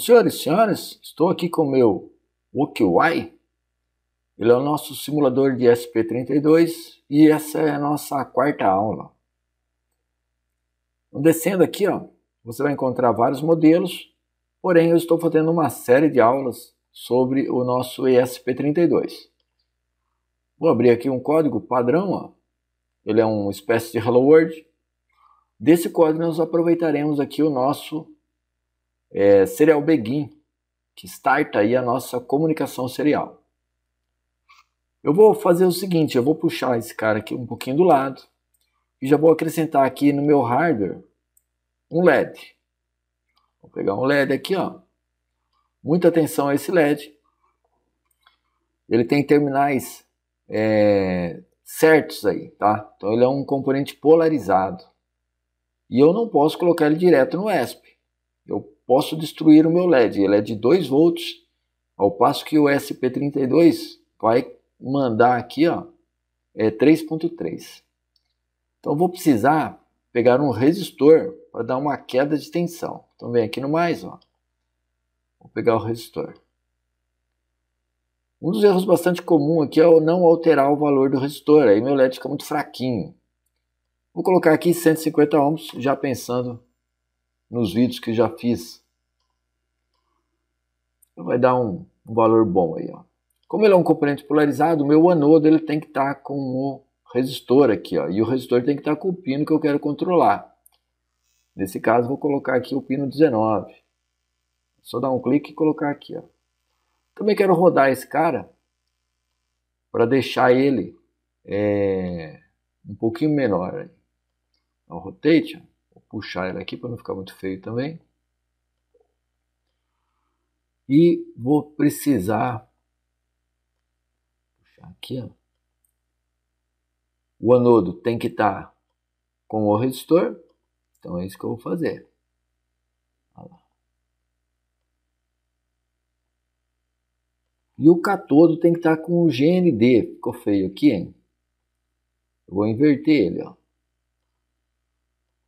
senhores e senhores, estou aqui com o meu Wokiwai. Ele é o nosso simulador de SP32 e essa é a nossa quarta aula. Então, descendo aqui, ó, você vai encontrar vários modelos, porém eu estou fazendo uma série de aulas sobre o nosso ESP32. Vou abrir aqui um código padrão, ó. ele é uma espécie de Hello World. Desse código nós aproveitaremos aqui o nosso é, Cereal Begin, que starta aí a nossa comunicação serial. Eu vou fazer o seguinte, eu vou puxar esse cara aqui um pouquinho do lado e já vou acrescentar aqui no meu hardware um LED. Vou pegar um LED aqui, ó. Muita atenção a esse LED. Ele tem terminais é, certos aí, tá? Então ele é um componente polarizado. E eu não posso colocar ele direto no ESP posso destruir o meu LED. Ele é de 2 volts, ao passo que o SP32 vai mandar aqui ó, é 3.3. Então vou precisar pegar um resistor para dar uma queda de tensão. Então vem aqui no mais, ó. vou pegar o resistor. Um dos erros bastante comum aqui é o não alterar o valor do resistor, aí meu LED fica muito fraquinho. Vou colocar aqui 150 ohms, já pensando nos vídeos que já fiz então vai dar um, um valor bom aí. Ó. Como ele é um componente polarizado, o meu anodo ele tem que estar tá com o resistor aqui. Ó, e o resistor tem que estar tá com o pino que eu quero controlar. Nesse caso, vou colocar aqui o pino 19. Só dar um clique e colocar aqui. Ó. Também quero rodar esse cara para deixar ele é, um pouquinho menor. Então, ó, rotate, vou puxar ele aqui para não ficar muito feio também. E vou precisar puxar aqui, ó. O anodo tem que estar tá com o resistor. Então é isso que eu vou fazer. E o catodo tem que estar tá com o GND. Ficou feio aqui, hein? Eu vou inverter ele, ó.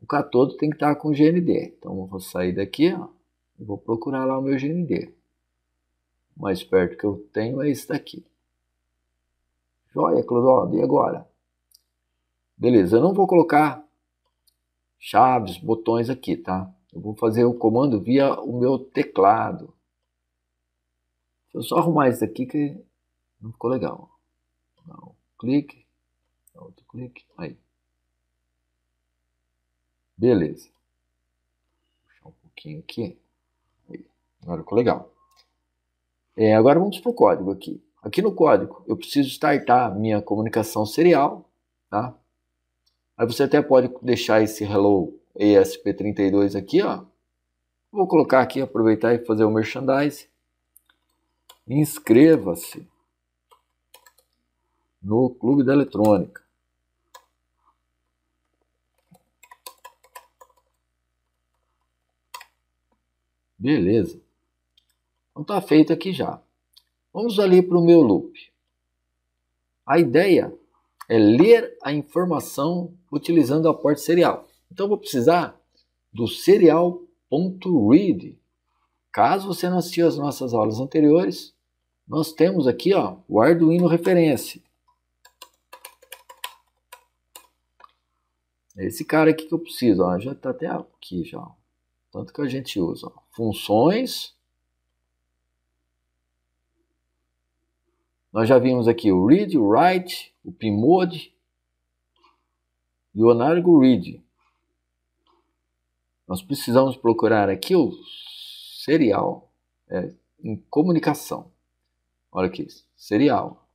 O catodo tem que estar tá com o GND. Então eu vou sair daqui, ó. E vou procurar lá o meu GND mais perto que eu tenho é esse daqui. Joia, Clodoaldo, e agora? Beleza, eu não vou colocar chaves, botões aqui, tá? Eu vou fazer o comando via o meu teclado. Deixa eu só arrumar isso daqui que não ficou legal. não clique, outro clique, aí. Beleza. Vou puxar um pouquinho aqui. Aí. Agora ficou legal. É, agora vamos para o código aqui. Aqui no código, eu preciso startar minha comunicação serial, tá? Aí você até pode deixar esse hello ESP32 aqui, ó. Vou colocar aqui, aproveitar e fazer o merchandise. Inscreva-se no Clube da Eletrônica. Beleza. Então está feito aqui já. Vamos ali para o meu loop. A ideia é ler a informação utilizando a porta serial. Então vou precisar do serial.read. Caso você não assistiu às nossas aulas anteriores, nós temos aqui ó, o Arduino Reference. É esse cara aqui que eu preciso, ó, já está até aqui já. Ó. Tanto que a gente usa ó. funções Nós já vimos aqui o read, o write, o pmod e o anargo read. Nós precisamos procurar aqui o serial é, em comunicação. Olha aqui, serial.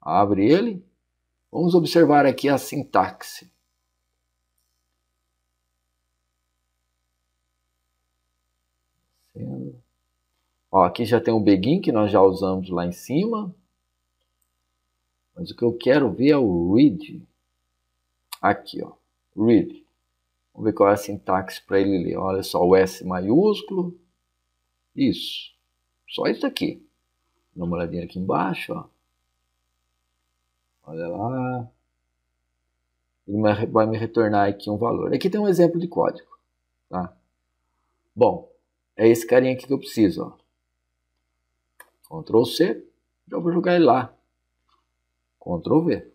Abre ele. Vamos observar aqui a sintaxe. Ó, aqui já tem o begin que nós já usamos lá em cima. Mas o que eu quero ver é o read. Aqui, ó. Read. Vamos ver qual é a sintaxe para ele ler. Olha só, o S maiúsculo. Isso. Só isso aqui. Dá uma olhadinha aqui embaixo, ó. Olha lá. Ele vai me retornar aqui um valor. Aqui tem um exemplo de código, tá? Bom, é esse carinha aqui que eu preciso, ó. Ctrl C, já vou jogar ele lá. Ctrl V.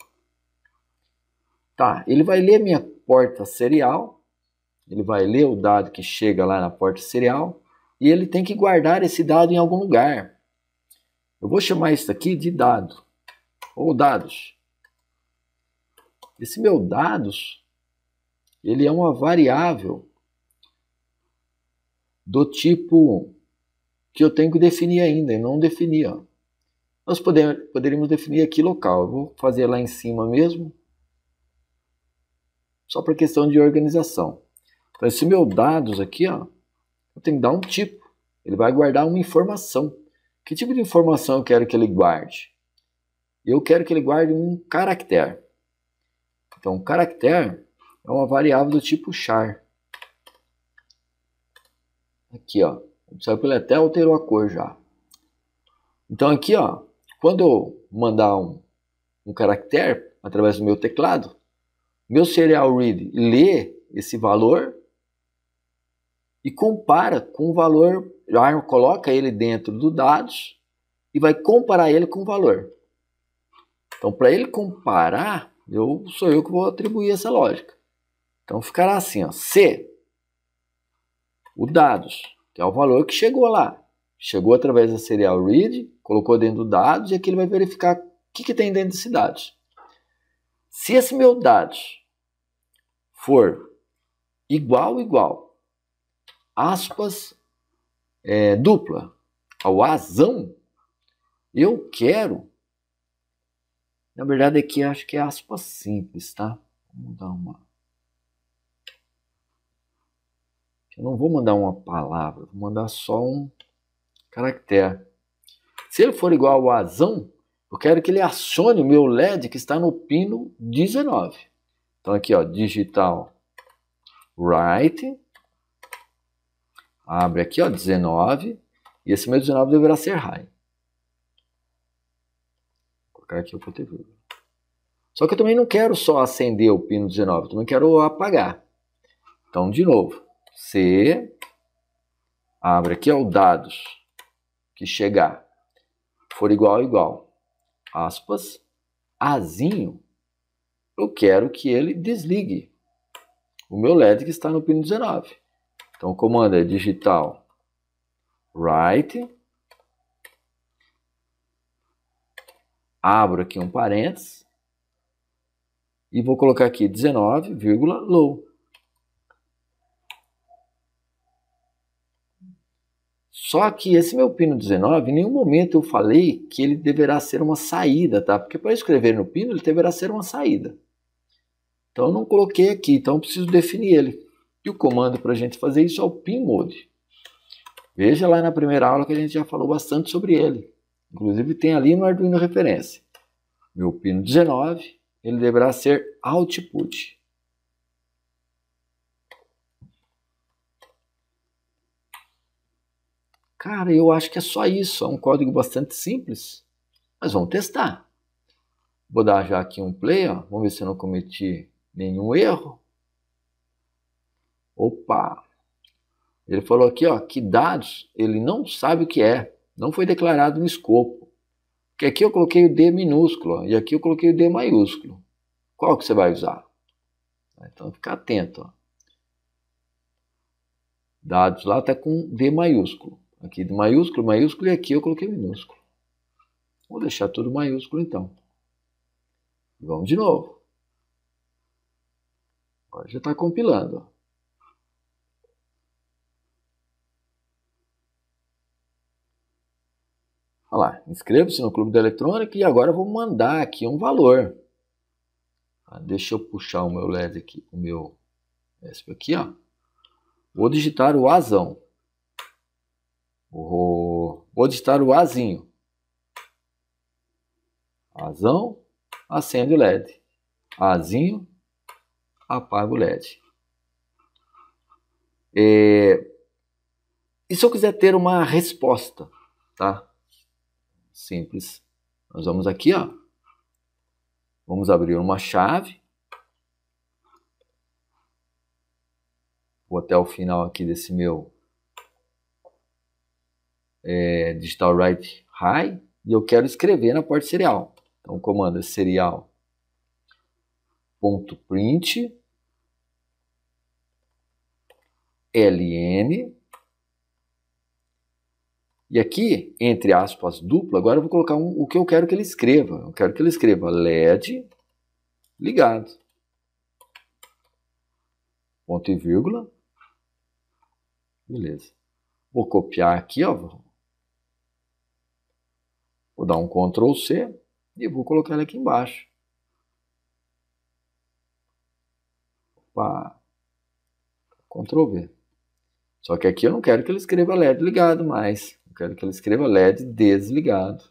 Tá, ele vai ler minha porta serial, ele vai ler o dado que chega lá na porta serial e ele tem que guardar esse dado em algum lugar. Eu vou chamar isso aqui de dado ou dados. Esse meu dados, ele é uma variável do tipo que eu tenho que definir ainda, e não defini. Ó nós poderíamos definir aqui local. Eu vou fazer lá em cima mesmo, só para questão de organização. Então, esse meu dados aqui, ó, eu tenho que dar um tipo. Ele vai guardar uma informação. Que tipo de informação eu quero que ele guarde? Eu quero que ele guarde um caractere. Então, um caractere é uma variável do tipo char. Aqui, ó. Observe que ele até alterou a cor já. Então, aqui, ó, quando eu mandar um, um caractere através do meu teclado, meu serial read lê esse valor e compara com o valor, coloca ele dentro do dados e vai comparar ele com o valor. Então, para ele comparar, eu sou eu que vou atribuir essa lógica. Então, ficará assim, ó, C, o dados, que é o valor que chegou lá, Chegou através da serial read, colocou dentro do dado e aqui ele vai verificar o que, que tem dentro desse dado. Se esse meu dado for igual, igual, aspas, é, dupla ao azão, eu quero. Na verdade, aqui acho que é aspas simples, tá? Vou dar uma. Eu não vou mandar uma palavra, vou mandar só um caractere. Se ele for igual ao azão, eu quero que ele acione o meu LED que está no pino 19. Então aqui, ó, digital right, abre aqui, ó, 19, e esse meu 19 deverá ser high. Vou colocar aqui o ponto Só que eu também não quero só acender o pino 19, eu também quero apagar. Então, de novo, C, abre aqui, ó, dados que chegar for igual igual, aspas, azinho, eu quero que ele desligue o meu LED que está no pino 19. Então o comando é digital write, abro aqui um parênteses e vou colocar aqui 19, low. Só que esse meu pino 19, em nenhum momento eu falei que ele deverá ser uma saída, tá? Porque para escrever no pino, ele deverá ser uma saída. Então eu não coloquei aqui, então eu preciso definir ele. E o comando para a gente fazer isso é o pin mode. Veja lá na primeira aula que a gente já falou bastante sobre ele. Inclusive tem ali no Arduino referência. Meu pino 19, ele deverá ser output. Cara, eu acho que é só isso. É um código bastante simples. Mas vamos testar. Vou dar já aqui um play, ó. vamos ver se eu não cometi nenhum erro. Opa! Ele falou aqui ó, que dados ele não sabe o que é, não foi declarado no escopo. Porque aqui eu coloquei o D minúsculo ó, e aqui eu coloquei o D maiúsculo. Qual que você vai usar? Então fica atento. Ó. Dados lá está com D maiúsculo. Aqui do maiúsculo, maiúsculo e aqui eu coloquei minúsculo. Vou deixar tudo maiúsculo então. vamos de novo. Agora já está compilando. Olha lá, inscreva-se no Clube da Eletrônica e agora eu vou mandar aqui um valor. Ah, deixa eu puxar o meu LED aqui, o meu ESP aqui, ó. Vou digitar o azão. Vou digitar o Azinho. Azão, acende o LED. Azinho, apaga o LED. É... E se eu quiser ter uma resposta, tá? Simples. Nós vamos aqui, ó. Vamos abrir uma chave. Vou até o final aqui desse meu é, digital write high e eu quero escrever na parte serial. Então, o comando é serial ponto print ln e aqui entre aspas dupla agora eu vou colocar um, o que eu quero que ele escreva eu quero que ele escreva led ligado ponto e vírgula beleza vou copiar aqui ó Vou dar um Ctrl C e vou colocar ele aqui embaixo. Opa! Ctrl V. Só que aqui eu não quero que ele escreva LED ligado mais. Eu quero que ele escreva LED desligado.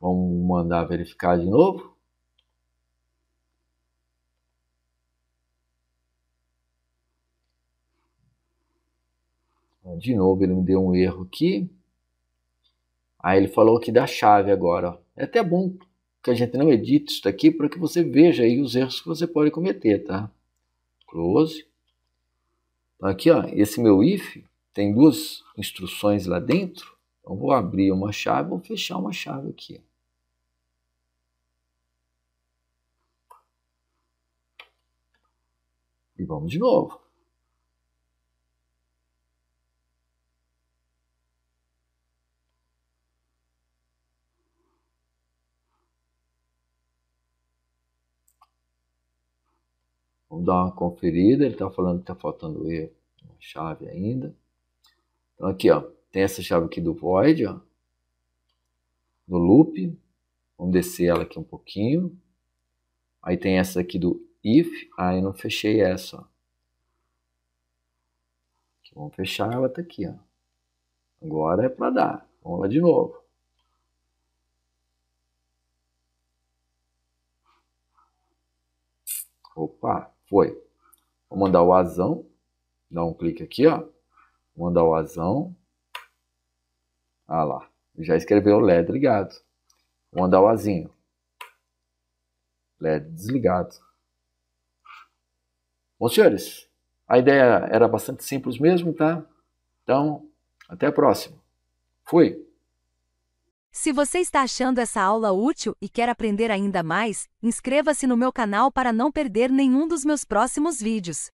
Vamos mandar verificar de novo. É, de novo, ele me deu um erro aqui. Aí ele falou que dá chave agora. É até bom que a gente não edite isso daqui para que você veja aí os erros que você pode cometer, tá? Close. Tá aqui, ó, esse meu if tem duas instruções lá dentro. Então, vou abrir uma chave, vou fechar uma chave aqui. E vamos de novo. Vamos dar uma conferida. Ele está falando que está faltando E, uma chave ainda. Então aqui, ó, tem essa chave aqui do void, ó, do loop. Vamos descer ela aqui um pouquinho. Aí tem essa aqui do if. Aí ah, não fechei essa. Ó. Aqui, vamos fechar ela tá aqui, ó. Agora é para dar. Vamos lá de novo. Opa! Foi. Vou mandar o azão. Dá um clique aqui, ó. Vou mandar o azão. Ah lá. Já escreveu LED ligado. Vou mandar o azinho. LED desligado. Bom, senhores, a ideia era bastante simples mesmo, tá? Então, até a próxima. Fui! Se você está achando essa aula útil e quer aprender ainda mais, inscreva-se no meu canal para não perder nenhum dos meus próximos vídeos.